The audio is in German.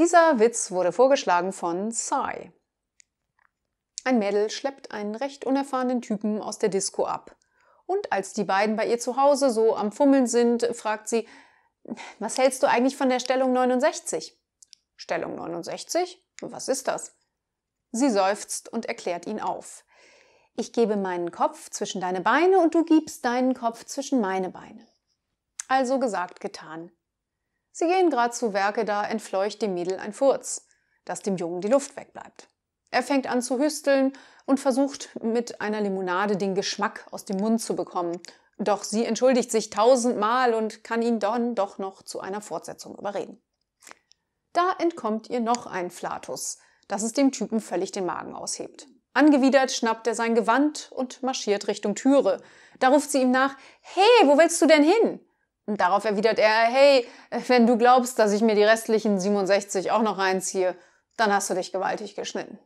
Dieser Witz wurde vorgeschlagen von Sai. Ein Mädel schleppt einen recht unerfahrenen Typen aus der Disco ab. Und als die beiden bei ihr zu Hause so am Fummeln sind, fragt sie, was hältst du eigentlich von der Stellung 69? Stellung 69? Was ist das? Sie seufzt und erklärt ihn auf. Ich gebe meinen Kopf zwischen deine Beine und du gibst deinen Kopf zwischen meine Beine. Also gesagt, getan. Sie gehen grad zu Werke, da entfleucht dem Mädel ein Furz, dass dem Jungen die Luft wegbleibt. Er fängt an zu hüsteln und versucht mit einer Limonade den Geschmack aus dem Mund zu bekommen. Doch sie entschuldigt sich tausendmal und kann ihn dann doch noch zu einer Fortsetzung überreden. Da entkommt ihr noch ein Flatus, dass es dem Typen völlig den Magen aushebt. Angewidert schnappt er sein Gewand und marschiert Richtung Türe. Da ruft sie ihm nach, hey, wo willst du denn hin? Und darauf erwidert er, hey, wenn du glaubst, dass ich mir die restlichen 67 auch noch reinziehe, dann hast du dich gewaltig geschnitten.